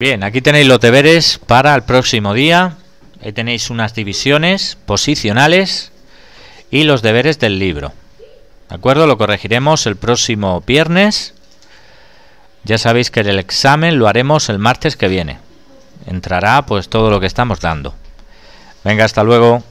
Bien, aquí tenéis los deberes para el próximo día. Ahí tenéis unas divisiones posicionales y los deberes del libro. ¿De acuerdo? Lo corregiremos el próximo viernes. Ya sabéis que el examen lo haremos el martes que viene. Entrará pues todo lo que estamos dando. Venga, hasta luego.